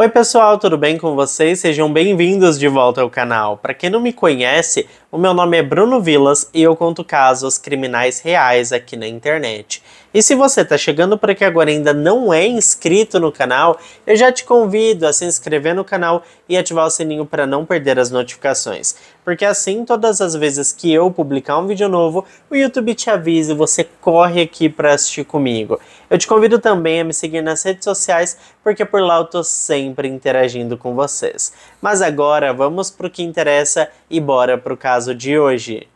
Oi pessoal, tudo bem com vocês? Sejam bem-vindos de volta ao canal. Para quem não me conhece, o meu nome é Bruno Vilas e eu conto casos criminais reais aqui na internet. E se você está chegando por aqui agora e ainda não é inscrito no canal, eu já te convido a se inscrever no canal e ativar o sininho para não perder as notificações. Porque assim, todas as vezes que eu publicar um vídeo novo, o YouTube te avisa e você corre aqui para assistir comigo. Eu te convido também a me seguir nas redes sociais, porque por lá eu estou sempre interagindo com vocês. Mas agora, vamos para o que interessa e bora para o caso de hoje.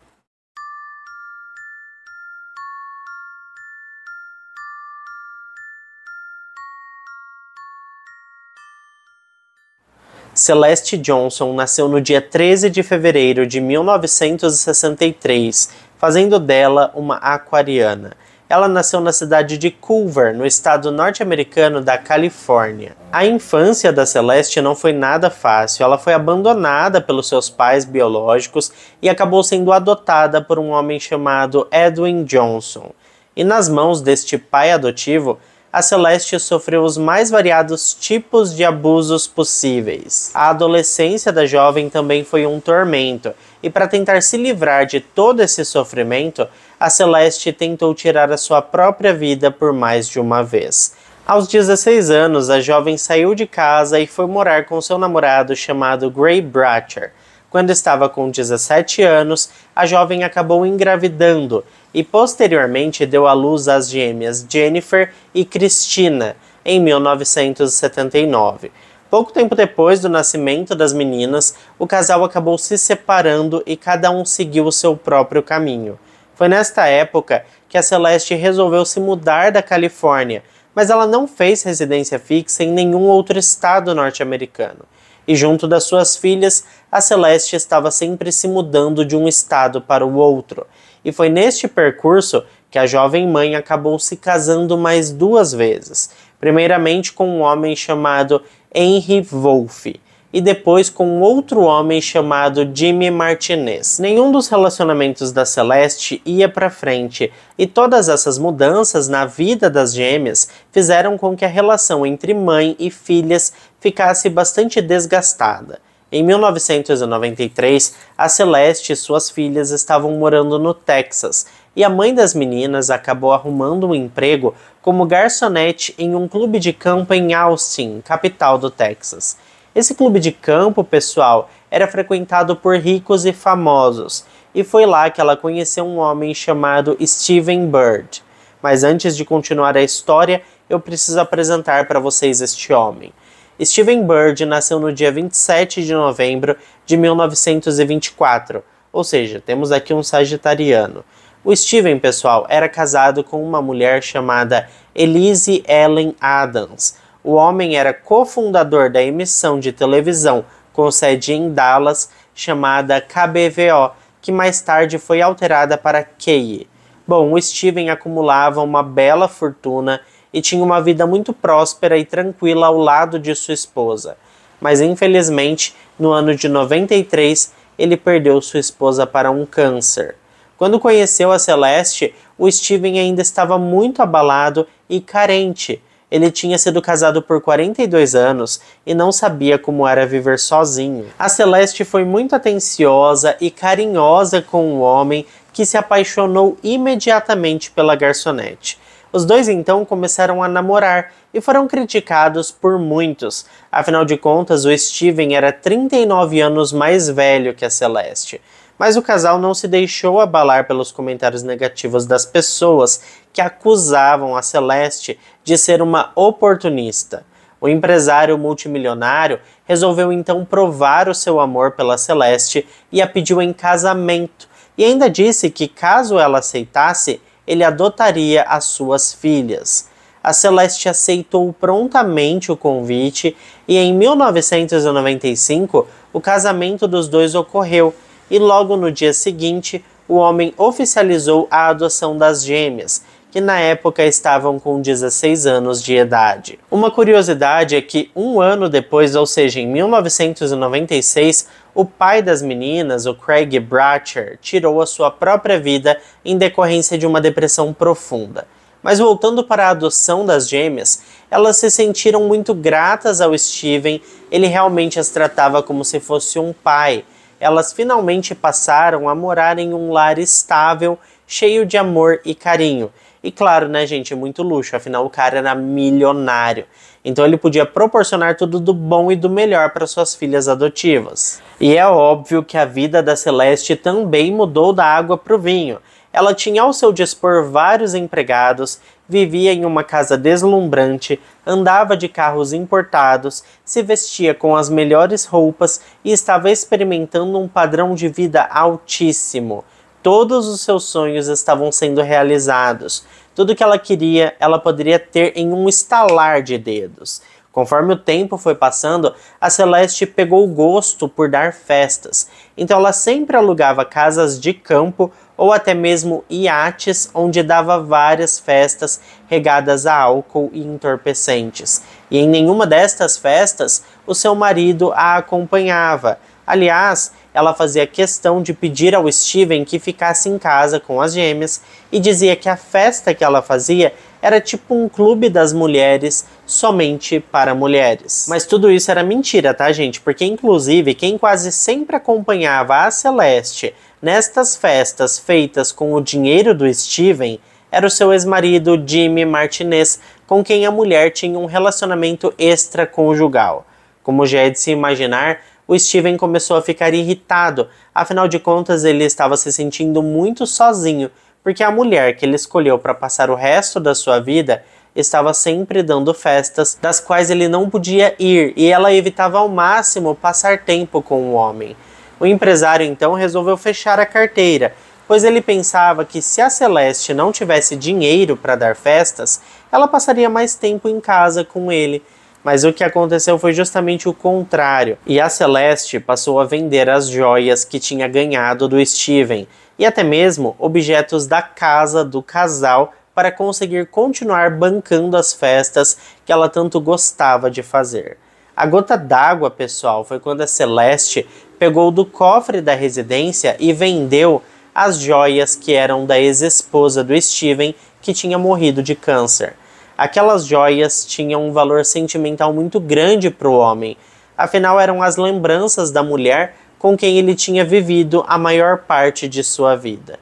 Celeste Johnson nasceu no dia 13 de fevereiro de 1963, fazendo dela uma aquariana. Ela nasceu na cidade de Culver, no estado norte-americano da Califórnia. A infância da Celeste não foi nada fácil. Ela foi abandonada pelos seus pais biológicos e acabou sendo adotada por um homem chamado Edwin Johnson. E nas mãos deste pai adotivo, a Celeste sofreu os mais variados tipos de abusos possíveis. A adolescência da jovem também foi um tormento, e para tentar se livrar de todo esse sofrimento, a Celeste tentou tirar a sua própria vida por mais de uma vez. Aos 16 anos, a jovem saiu de casa e foi morar com seu namorado chamado Gray Bratcher. Quando estava com 17 anos, a jovem acabou engravidando e posteriormente deu à luz as gêmeas Jennifer e Christina em 1979. Pouco tempo depois do nascimento das meninas, o casal acabou se separando e cada um seguiu o seu próprio caminho. Foi nesta época que a Celeste resolveu se mudar da Califórnia, mas ela não fez residência fixa em nenhum outro estado norte-americano. E junto das suas filhas, a Celeste estava sempre se mudando de um estado para o outro e foi neste percurso que a jovem mãe acabou se casando mais duas vezes, primeiramente com um homem chamado Henry Wolff e depois com outro homem chamado Jimmy Martinez. Nenhum dos relacionamentos da Celeste ia para frente, e todas essas mudanças na vida das gêmeas fizeram com que a relação entre mãe e filhas ficasse bastante desgastada. Em 1993, a Celeste e suas filhas estavam morando no Texas e a mãe das meninas acabou arrumando um emprego como garçonete em um clube de campo em Austin, capital do Texas. Esse clube de campo, pessoal, era frequentado por ricos e famosos, e foi lá que ela conheceu um homem chamado Steven Bird. Mas antes de continuar a história, eu preciso apresentar para vocês este homem. Steven Bird nasceu no dia 27 de novembro de 1924, ou seja, temos aqui um sagitariano. O Steven, pessoal, era casado com uma mulher chamada Elise Ellen Adams. O homem era cofundador da emissão de televisão com sede em Dallas chamada KBVO, que mais tarde foi alterada para QI. Bom, o Steven acumulava uma bela fortuna e tinha uma vida muito próspera e tranquila ao lado de sua esposa. Mas infelizmente, no ano de 93, ele perdeu sua esposa para um câncer. Quando conheceu a Celeste, o Steven ainda estava muito abalado e carente. Ele tinha sido casado por 42 anos e não sabia como era viver sozinho. A Celeste foi muito atenciosa e carinhosa com o um homem que se apaixonou imediatamente pela garçonete. Os dois então começaram a namorar e foram criticados por muitos. Afinal de contas, o Steven era 39 anos mais velho que a Celeste. Mas o casal não se deixou abalar pelos comentários negativos das pessoas que acusavam a Celeste de ser uma oportunista. O empresário multimilionário resolveu então provar o seu amor pela Celeste e a pediu em casamento, e ainda disse que caso ela aceitasse, ele adotaria as suas filhas. A Celeste aceitou prontamente o convite e em 1995 o casamento dos dois ocorreu e logo no dia seguinte o homem oficializou a adoção das gêmeas, que na época estavam com 16 anos de idade. Uma curiosidade é que um ano depois, ou seja, em 1996, o pai das meninas, o Craig Bratcher, tirou a sua própria vida em decorrência de uma depressão profunda. Mas voltando para a adoção das gêmeas, elas se sentiram muito gratas ao Steven, ele realmente as tratava como se fosse um pai. Elas finalmente passaram a morar em um lar estável, cheio de amor e carinho. E claro, né, gente, muito luxo, afinal o cara era milionário então ele podia proporcionar tudo do bom e do melhor para suas filhas adotivas. E é óbvio que a vida da Celeste também mudou da água para o vinho. Ela tinha ao seu dispor vários empregados, vivia em uma casa deslumbrante, andava de carros importados, se vestia com as melhores roupas e estava experimentando um padrão de vida altíssimo. Todos os seus sonhos estavam sendo realizados. Tudo que ela queria, ela poderia ter em um estalar de dedos. Conforme o tempo foi passando, a Celeste pegou gosto por dar festas, então ela sempre alugava casas de campo ou até mesmo iates onde dava várias festas regadas a álcool e entorpecentes. E em nenhuma destas festas o seu marido a acompanhava. Aliás, ela fazia questão de pedir ao Steven que ficasse em casa com as gêmeas e dizia que a festa que ela fazia era tipo um clube das mulheres somente para mulheres. Mas tudo isso era mentira, tá, gente? Porque, inclusive, quem quase sempre acompanhava a Celeste nestas festas feitas com o dinheiro do Steven era o seu ex-marido Jimmy Martinez, com quem a mulher tinha um relacionamento extraconjugal. Como já é de se imaginar, o Steven começou a ficar irritado, afinal de contas ele estava se sentindo muito sozinho, porque a mulher que ele escolheu para passar o resto da sua vida estava sempre dando festas das quais ele não podia ir e ela evitava ao máximo passar tempo com o homem. O empresário então resolveu fechar a carteira, pois ele pensava que se a Celeste não tivesse dinheiro para dar festas, ela passaria mais tempo em casa com ele mas o que aconteceu foi justamente o contrário. E a Celeste passou a vender as joias que tinha ganhado do Steven e até mesmo objetos da casa do casal para conseguir continuar bancando as festas que ela tanto gostava de fazer. A gota d'água, pessoal, foi quando a Celeste pegou do cofre da residência e vendeu as joias que eram da ex-esposa do Steven, que tinha morrido de câncer. Aquelas joias tinham um valor sentimental muito grande para o homem, afinal eram as lembranças da mulher com quem ele tinha vivido a maior parte de sua vida.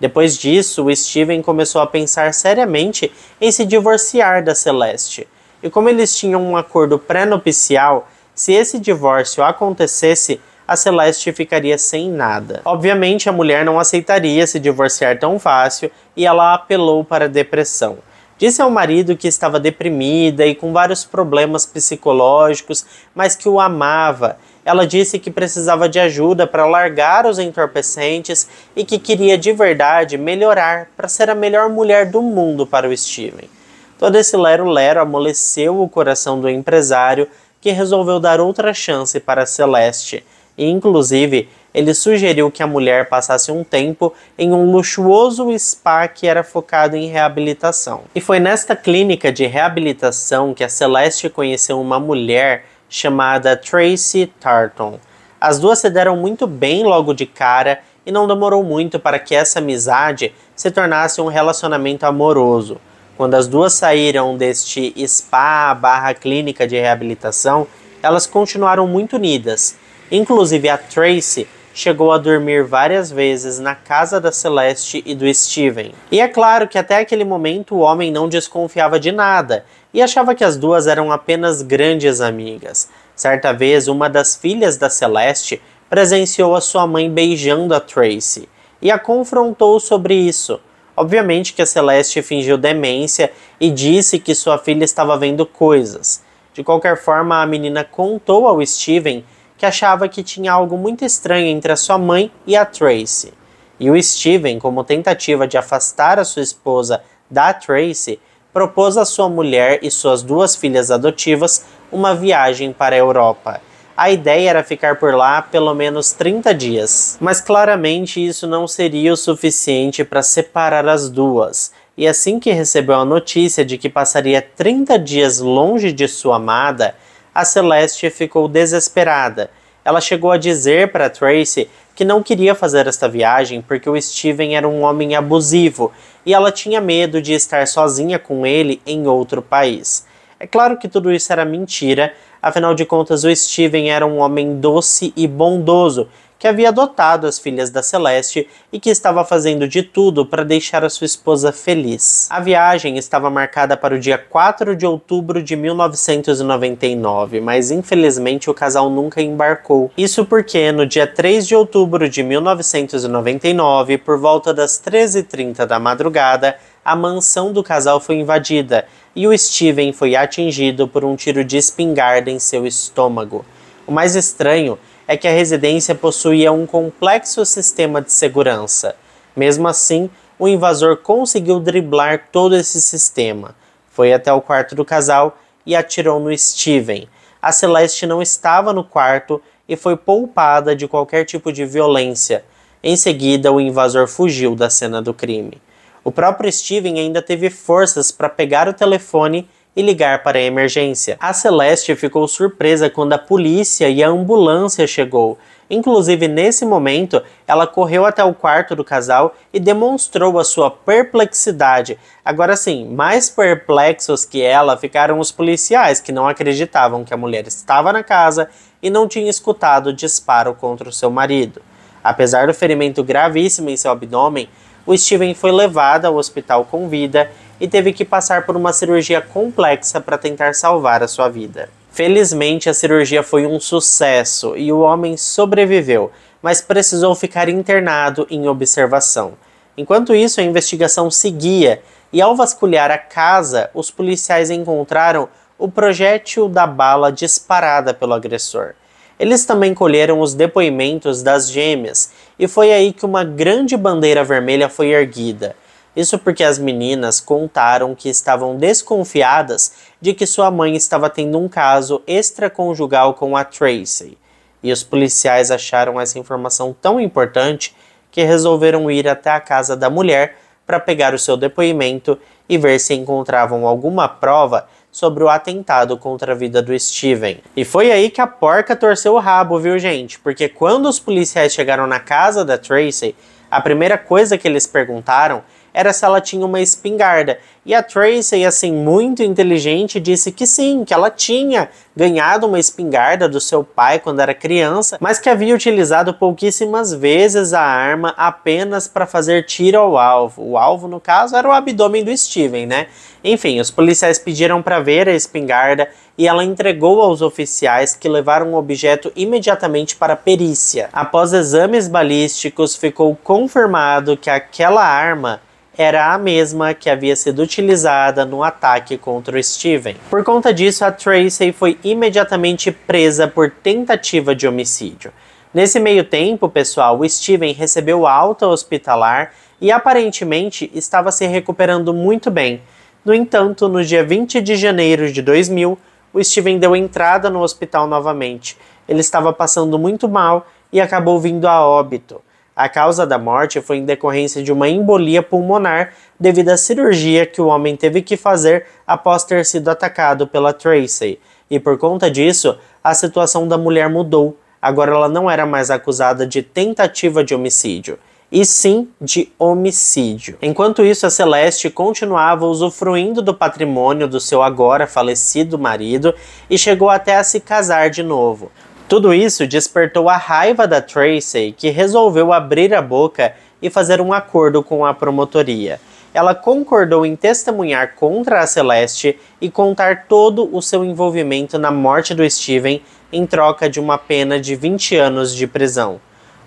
Depois disso, Steven começou a pensar seriamente em se divorciar da Celeste. E como eles tinham um acordo pré-nupcial, se esse divórcio acontecesse, a Celeste ficaria sem nada. Obviamente, a mulher não aceitaria se divorciar tão fácil e ela apelou para a depressão. Disse ao marido que estava deprimida e com vários problemas psicológicos, mas que o amava. Ela disse que precisava de ajuda para largar os entorpecentes e que queria de verdade melhorar para ser a melhor mulher do mundo para o Steven. Todo esse lero-lero amoleceu o coração do empresário, que resolveu dar outra chance para Celeste e, inclusive, ele sugeriu que a mulher passasse um tempo em um luxuoso spa que era focado em reabilitação. E foi nesta clínica de reabilitação que a Celeste conheceu uma mulher chamada Tracy Tarton. As duas se deram muito bem logo de cara e não demorou muito para que essa amizade se tornasse um relacionamento amoroso. Quando as duas saíram deste spa barra clínica de reabilitação, elas continuaram muito unidas Inclusive, a Tracy chegou a dormir várias vezes na casa da Celeste e do Steven. E é claro que até aquele momento o homem não desconfiava de nada e achava que as duas eram apenas grandes amigas. Certa vez, uma das filhas da Celeste presenciou a sua mãe beijando a Tracy e a confrontou sobre isso. Obviamente que a Celeste fingiu demência e disse que sua filha estava vendo coisas. De qualquer forma, a menina contou ao Steven que achava que tinha algo muito estranho entre a sua mãe e a Tracy. E o Steven, como tentativa de afastar a sua esposa da Tracy, propôs à sua mulher e suas duas filhas adotivas uma viagem para a Europa. A ideia era ficar por lá pelo menos 30 dias, mas claramente isso não seria o suficiente para separar as duas. E assim que recebeu a notícia de que passaria 30 dias longe de sua amada, a Celeste ficou desesperada. Ela chegou a dizer para Tracy que não queria fazer esta viagem porque o Steven era um homem abusivo e ela tinha medo de estar sozinha com ele em outro país. É claro que tudo isso era mentira, afinal de contas, o Steven era um homem doce e bondoso que havia adotado as filhas da Celeste e que estava fazendo de tudo para deixar a sua esposa feliz. A viagem estava marcada para o dia 4 de outubro de 1999, mas infelizmente o casal nunca embarcou. Isso porque no dia 3 de outubro de 1999, por volta das 13h30 da madrugada, a mansão do casal foi invadida e o Steven foi atingido por um tiro de espingarda em seu estômago. O mais estranho é que a residência possuía um complexo sistema de segurança. Mesmo assim, o invasor conseguiu driblar todo esse sistema. Foi até o quarto do casal e atirou no Steven. A Celeste não estava no quarto e foi poupada de qualquer tipo de violência. Em seguida, o invasor fugiu da cena do crime. O próprio Steven ainda teve forças para pegar o telefone e ligar para a emergência. A Celeste ficou surpresa quando a polícia e a ambulância chegou. Inclusive, nesse momento, ela correu até o quarto do casal e demonstrou a sua perplexidade. Agora sim, mais perplexos que ela ficaram os policiais, que não acreditavam que a mulher estava na casa e não tinha escutado disparo contra o seu marido. Apesar do ferimento gravíssimo em seu abdômen, o Steven foi levado ao hospital com vida e teve que passar por uma cirurgia complexa para tentar salvar a sua vida. Felizmente, a cirurgia foi um sucesso e o homem sobreviveu, mas precisou ficar internado em observação. Enquanto isso, a investigação seguia e, ao vasculhar a casa, os policiais encontraram o projétil da bala disparada pelo agressor. Eles também colheram os depoimentos das gêmeas, e foi aí que uma grande bandeira vermelha foi erguida. Isso porque as meninas contaram que estavam desconfiadas de que sua mãe estava tendo um caso extraconjugal com a Tracy. E os policiais acharam essa informação tão importante que resolveram ir até a casa da mulher para pegar o seu depoimento e ver se encontravam alguma prova sobre o atentado contra a vida do Steven. E foi aí que a porca torceu o rabo, viu, gente? Porque quando os policiais chegaram na casa da Tracy, a primeira coisa que eles perguntaram era se ela tinha uma espingarda. E a Tracy, assim, muito inteligente, disse que sim, que ela tinha ganhado uma espingarda do seu pai quando era criança, mas que havia utilizado pouquíssimas vezes a arma apenas para fazer tiro ao alvo. O alvo, no caso, era o abdômen do Steven, né? Enfim, os policiais pediram para ver a espingarda e ela entregou aos oficiais que levaram o objeto imediatamente para a perícia. Após exames balísticos, ficou confirmado que aquela arma era a mesma que havia sido utilizada no ataque contra o Steven. Por conta disso, a Tracy foi imediatamente presa por tentativa de homicídio. Nesse meio tempo, pessoal, o Steven recebeu alta hospitalar e aparentemente estava se recuperando muito bem. No entanto, no dia 20 de janeiro de 2000, o Steven deu entrada no hospital novamente. Ele estava passando muito mal e acabou vindo a óbito. A causa da morte foi em decorrência de uma embolia pulmonar devido à cirurgia que o homem teve que fazer após ter sido atacado pela Tracy. E por conta disso, a situação da mulher mudou. Agora ela não era mais acusada de tentativa de homicídio, e sim de homicídio. Enquanto isso, a Celeste continuava usufruindo do patrimônio do seu agora falecido marido e chegou até a se casar de novo. Tudo isso despertou a raiva da Tracy, que resolveu abrir a boca e fazer um acordo com a promotoria. Ela concordou em testemunhar contra a Celeste e contar todo o seu envolvimento na morte do Steven em troca de uma pena de 20 anos de prisão.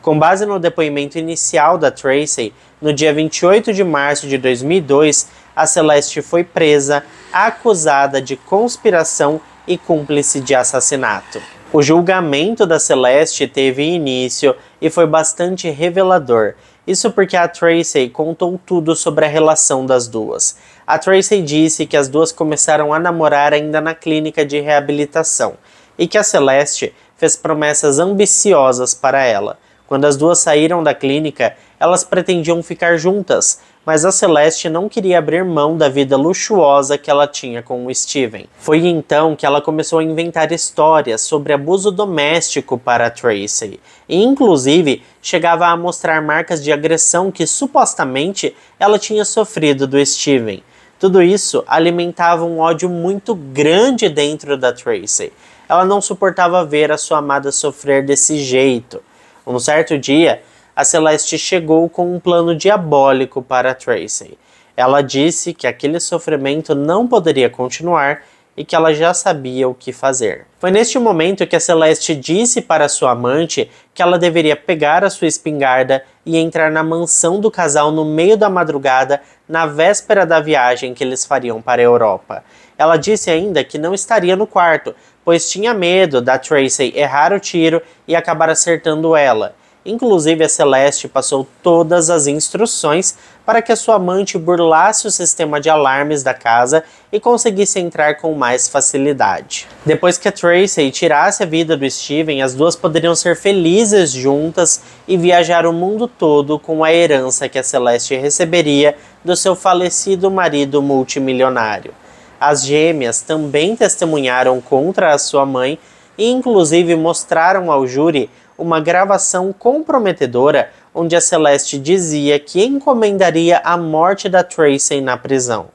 Com base no depoimento inicial da Tracy, no dia 28 de março de 2002, a Celeste foi presa, acusada de conspiração e cúmplice de assassinato. O julgamento da Celeste teve início e foi bastante revelador. Isso porque a Tracy contou tudo sobre a relação das duas. A Tracy disse que as duas começaram a namorar ainda na clínica de reabilitação e que a Celeste fez promessas ambiciosas para ela. Quando as duas saíram da clínica, elas pretendiam ficar juntas, mas a Celeste não queria abrir mão da vida luxuosa que ela tinha com o Steven. Foi então que ela começou a inventar histórias sobre abuso doméstico para Tracy, e inclusive chegava a mostrar marcas de agressão que supostamente ela tinha sofrido do Steven. Tudo isso alimentava um ódio muito grande dentro da Tracy. Ela não suportava ver a sua amada sofrer desse jeito. Um certo dia, a Celeste chegou com um plano diabólico para Tracy. Ela disse que aquele sofrimento não poderia continuar e que ela já sabia o que fazer. Foi neste momento que a Celeste disse para sua amante que ela deveria pegar a sua espingarda e entrar na mansão do casal no meio da madrugada, na véspera da viagem que eles fariam para a Europa. Ela disse ainda que não estaria no quarto, pois tinha medo da Tracy errar o tiro e acabar acertando ela. Inclusive, a Celeste passou todas as instruções para que a sua amante burlasse o sistema de alarmes da casa e conseguisse entrar com mais facilidade. Depois que a Tracy tirasse a vida do Steven, as duas poderiam ser felizes juntas e viajar o mundo todo com a herança que a Celeste receberia do seu falecido marido multimilionário. As gêmeas também testemunharam contra a sua mãe e inclusive mostraram ao júri uma gravação comprometedora onde a Celeste dizia que encomendaria a morte da Tracy na prisão.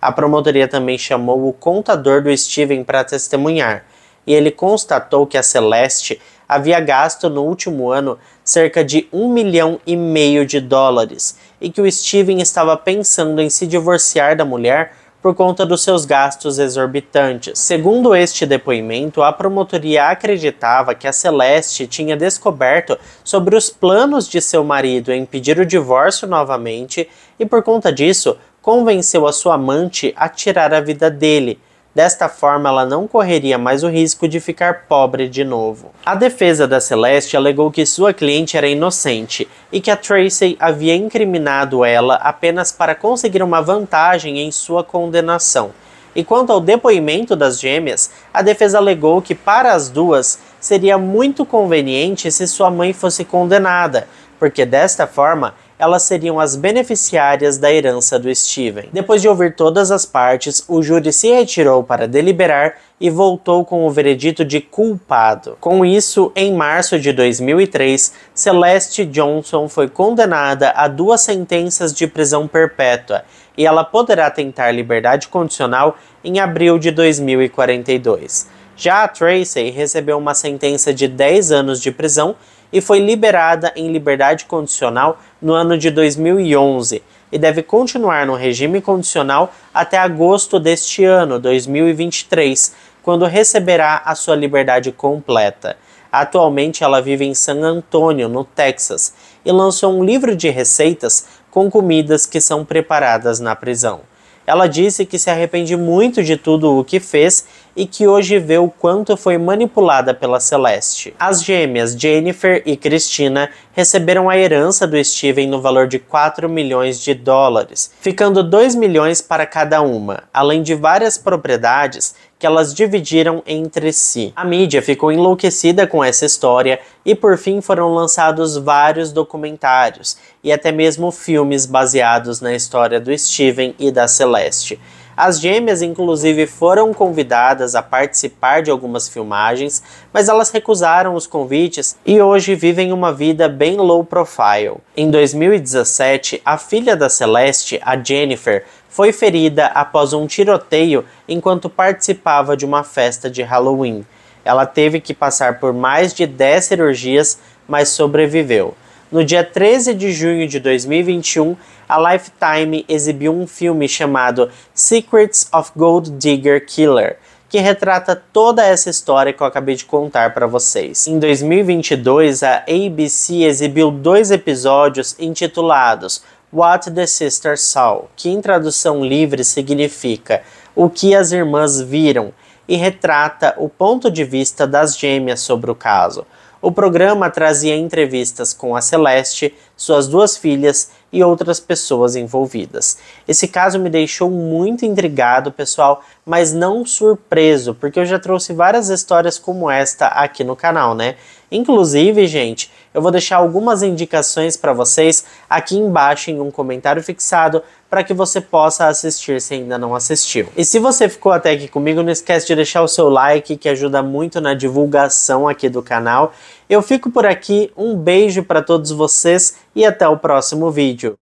A promotoria também chamou o contador do Steven para testemunhar, e ele constatou que a Celeste havia gasto no último ano cerca de um milhão e meio de dólares e que o Steven estava pensando em se divorciar da mulher por conta dos seus gastos exorbitantes. Segundo este depoimento, a promotoria acreditava que a Celeste tinha descoberto sobre os planos de seu marido em pedir o divórcio novamente e, por conta disso, convenceu a sua amante a tirar a vida dele Desta forma, ela não correria mais o risco de ficar pobre de novo. A defesa da Celeste alegou que sua cliente era inocente e que a Tracy havia incriminado ela apenas para conseguir uma vantagem em sua condenação. E quanto ao depoimento das gêmeas, a defesa alegou que para as duas seria muito conveniente se sua mãe fosse condenada, porque desta forma elas seriam as beneficiárias da herança do Steven. Depois de ouvir todas as partes, o júri se retirou para deliberar e voltou com o veredito de culpado. Com isso, em março de 2003, Celeste Johnson foi condenada a duas sentenças de prisão perpétua e ela poderá tentar liberdade condicional em abril de 2042. Já a Tracy recebeu uma sentença de 10 anos de prisão e foi liberada em liberdade condicional no ano de 2011 e deve continuar no regime condicional até agosto deste ano, 2023, quando receberá a sua liberdade completa. Atualmente ela vive em San Antonio, no Texas, e lançou um livro de receitas com comidas que são preparadas na prisão. Ela disse que se arrepende muito de tudo o que fez e que hoje vê o quanto foi manipulada pela Celeste. As gêmeas Jennifer e Christina receberam a herança do Steven no valor de 4 milhões de dólares, ficando 2 milhões para cada uma, além de várias propriedades que elas dividiram entre si. A mídia ficou enlouquecida com essa história e por fim foram lançados vários documentários e até mesmo filmes baseados na história do Steven e da Celeste. As gêmeas, inclusive, foram convidadas a participar de algumas filmagens, mas elas recusaram os convites e hoje vivem uma vida bem low profile. Em 2017, a filha da Celeste, a Jennifer, foi ferida após um tiroteio enquanto participava de uma festa de Halloween. Ela teve que passar por mais de 10 cirurgias, mas sobreviveu. No dia 13 de junho de 2021, a Lifetime exibiu um filme chamado Secrets of Gold Digger Killer, que retrata toda essa história que eu acabei de contar para vocês. Em 2022, a ABC exibiu dois episódios intitulados What the Sisters Saw, que em tradução livre significa O que as irmãs viram, e retrata o ponto de vista das gêmeas sobre o caso. O programa trazia entrevistas com a Celeste, suas duas filhas e outras pessoas envolvidas. Esse caso me deixou muito intrigado, pessoal, mas não surpreso, porque eu já trouxe várias histórias como esta aqui no canal, né? Inclusive, gente, eu vou deixar algumas indicações para vocês aqui embaixo em um comentário fixado para que você possa assistir se ainda não assistiu. E se você ficou até aqui comigo, não esquece de deixar o seu like que ajuda muito na divulgação aqui do canal. Eu fico por aqui, um beijo para todos vocês e até o próximo vídeo.